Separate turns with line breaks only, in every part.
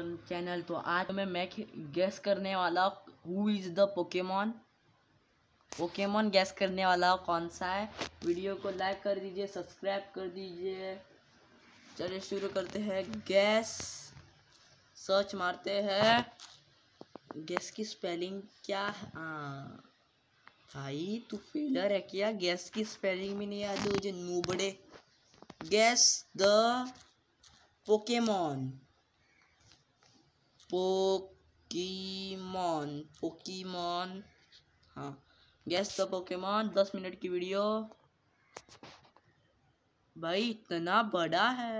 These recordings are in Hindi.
वेलकम चैनल तो आज मैं मैं गैस करने वाला who is the Pokemon Pokemon guess करने वाला कौन सा है वीडियो को लाइक कर दीजिए सब्सक्राइब कर दीजिए चलिए शुरू करते हैं गैस सर्च मारते हैं गैस की स्पेलिंग क्या है भाई तू फेलर है क्या गैस की स्पेलिंग भी नहीं आती मुझे नूबड़े guess the Pokemon Pokemon Pokemon हाँ गैस द पोकेमॉन दस मिनट की वीडियो भाई इतना बड़ा है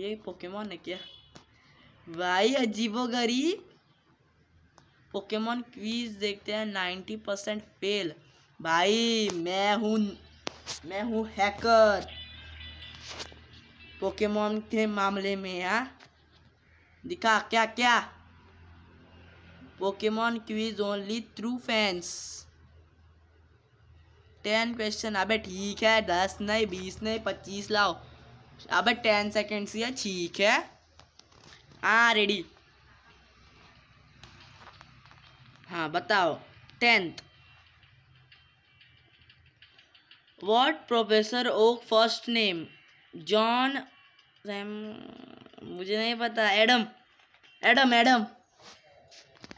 ये पोकेमोन है क्या भाई अजीबो गरीब पोकेमोन क्वीज देखते हैं नाइन्टी परसेंट फेल भाई मैं हूँ मैं हूँ हैकर पोकेमोन के मामले में यार हाँ। दिखा क्या क्या Pokemon quiz only true fans ten question अबे ठीक है दस नहीं बीस नहीं पच्चीस लाओ अबे टेन सेकेंड्स या ठीक है हाँ रेडी हाँ बताओ tenth what professor Oak first name John मुझे नहीं पता Adam Adam Adam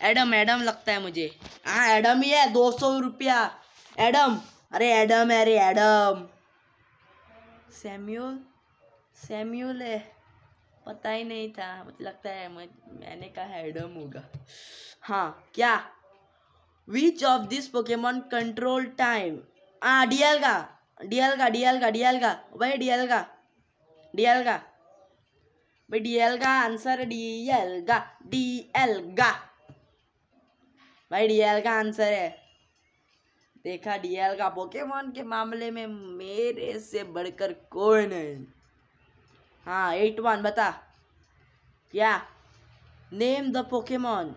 Adam Adam लगता है मुझे हाँ एडम ही है दो सौ रुपया एडम अरे एडम है अरे एडम सैम्यूल सैम्यूल है पता ही नहीं था मुझे लगता है मुझे, मैंने कहा एडम होगा हाँ क्या which of this Pokemon control time हाँ डीएल का डीएल का डीएल का डीएल का वही डीएल का डीएल का भाई डीएल का आंसर डीएल का डीएल का भाई डीएल का आंसर है देखा डीएल का पोकेमोन के मामले में मेरे से बढ़कर कोई नहीं हाँ एट वन बता क्या name the Pokemon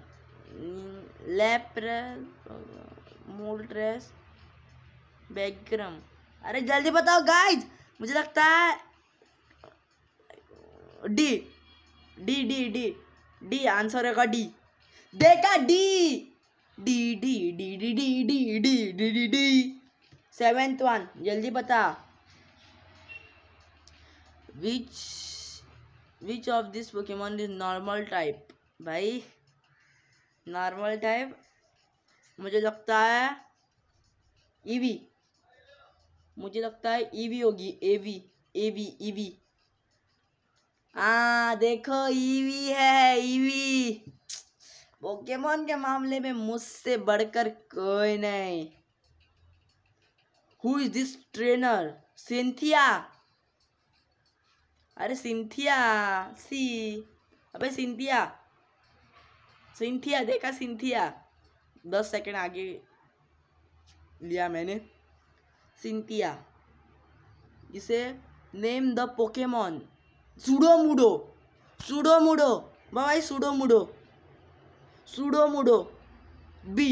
Lapras Moltres बैग्रम अरे जल्दी बताओ गाइज मुझे लगता है D D D D D answer होगा डी देखा D D D D D D D D D D D seventh one जल्दी बता which which of this Pokemon is normal type भाई नॉर्मल टाइप मुझे लगता है ईवी e मुझे लगता है ईवी e होगी एवी एवी ईवी हाँ देखो ईवी है ईवी पोकेमोन के मामले में मुझसे बढ़कर कोई नहीं who is this trainer Cynthia अरे सिंथिया सी अबे सिंथिया सिंथिया देखा सिंथिया दस सेकंड आगे लिया मैंने सिंथिया इसे name the Pokemon Sudowoodo Sudowoodo भाई सुडोमुडो सुडोमुडो बी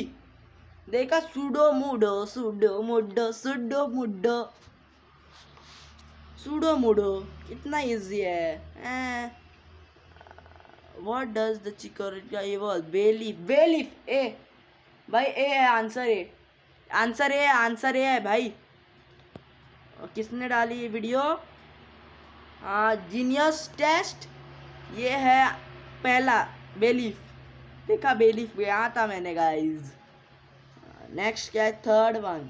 देखा सुडोमुडो सुडोमुडो सुडोमुडो सुडोमुडो कितना इजी है what does the chikorita evolve bay leaf भाई ए है answer A answer A answer A है भाई किसने डाली ये वीडियो जीनियस टेस्ट ये है पहला बेलीफ देखा बेलीफ गया था मैंने गाइज नेक्स्ट क्या है third one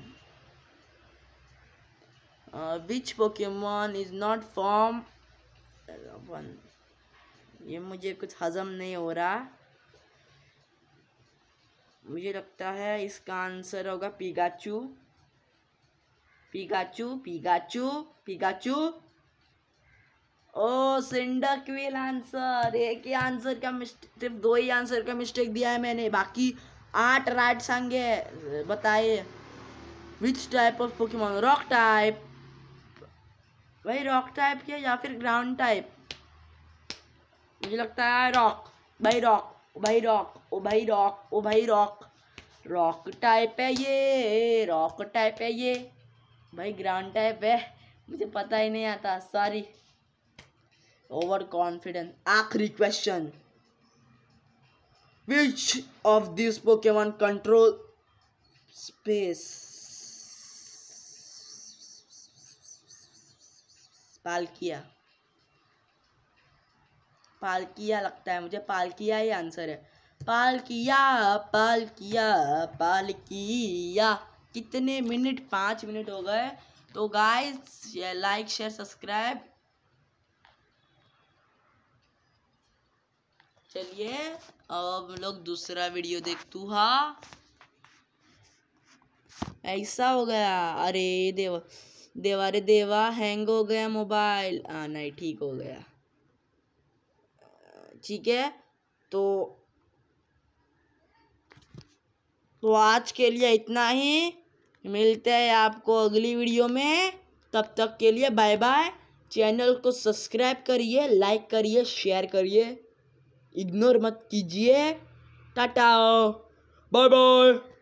which Pokemon is not form one ये मुझे कुछ हजम नहीं हो रहा मुझे लगता है इसका आंसर होगा पिगाचू पिगाचू पिगाचू पिगाचू ओ सिंडा क्विल आंसर एक ही आंसर का मिस्टेक सिर्फ दो ही आंसर का मिस्टेक दिया है मैंने बाकी आठ राइट संगे बताए which type of Pokemon rock type भाई रॉक टाइप के या फिर ग्राउंड टाइप मुझे लगता है रॉक भाई रॉक भाई रॉक ओ भाई रॉक ओ भाई रॉक रॉक टाइप है ये रॉक टाइप है ये भाई ग्राउंड टाइप है मुझे पता ही नहीं आता सॉरी ओवर कॉन्फिडेंस आखिरी question which of this Pokemon control space Palkia Palkia लगता है मुझे पालकिया ही आंसर है पालकिया पालकिया पालकिया कितने मिनट पाँच मिनट हो गए तो गाइस लाइक शेयर सब्सक्राइब चलिए अब हम लोग दूसरा वीडियो देख तू हा ऐसा हो गया अरे देवा देवा रे देवा हैंग हो गया मोबाइल नहीं ठीक हो गया ठीक है तो तो आज के लिए इतना ही मिलते हैं आपको अगली वीडियो में तब तक के लिए बाय बाय चैनल को सब्सक्राइब करिए लाइक करिए शेयर करिए इग्नोर मत कीजिए टाटा बाय बाय